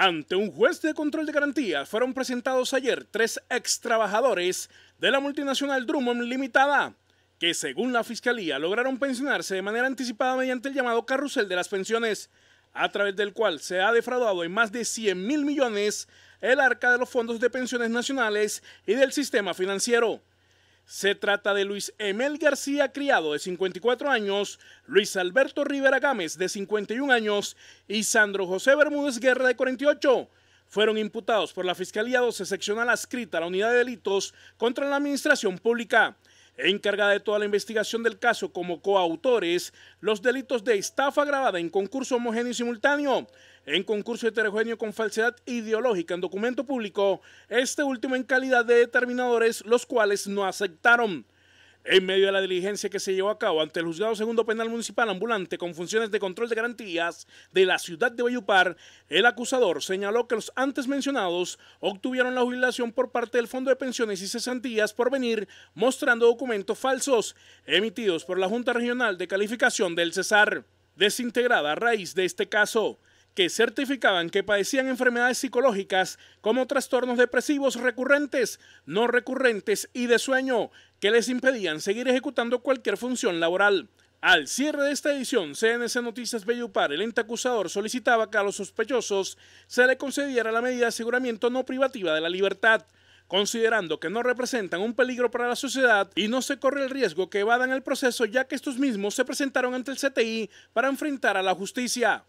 Ante un juez de control de garantías fueron presentados ayer tres ex trabajadores de la multinacional Drummond Limitada, que según la fiscalía lograron pensionarse de manera anticipada mediante el llamado carrusel de las pensiones, a través del cual se ha defraudado en más de 100 mil millones el arca de los fondos de pensiones nacionales y del sistema financiero. Se trata de Luis Emel García Criado, de 54 años, Luis Alberto Rivera Gámez, de 51 años, y Sandro José Bermúdez Guerra, de 48 fueron imputados por la Fiscalía 12 Seccional adscrita a la Unidad de Delitos contra la Administración Pública encargada de toda la investigación del caso como coautores los delitos de estafa grabada en concurso homogéneo y simultáneo, en concurso heterogéneo con falsedad ideológica en documento público, este último en calidad de determinadores, los cuales no aceptaron. En medio de la diligencia que se llevó a cabo ante el juzgado segundo penal municipal ambulante con funciones de control de garantías de la ciudad de Bayupar, el acusador señaló que los antes mencionados obtuvieron la jubilación por parte del Fondo de Pensiones y Cesantías por venir mostrando documentos falsos emitidos por la Junta Regional de Calificación del Cesar, desintegrada a raíz de este caso que certificaban que padecían enfermedades psicológicas como trastornos depresivos recurrentes, no recurrentes y de sueño, que les impedían seguir ejecutando cualquier función laboral. Al cierre de esta edición, CNC Noticias Bellupar, el ente acusador solicitaba que a los sospechosos se le concediera la medida de aseguramiento no privativa de la libertad, considerando que no representan un peligro para la sociedad y no se corre el riesgo que evadan el proceso ya que estos mismos se presentaron ante el CTI para enfrentar a la justicia.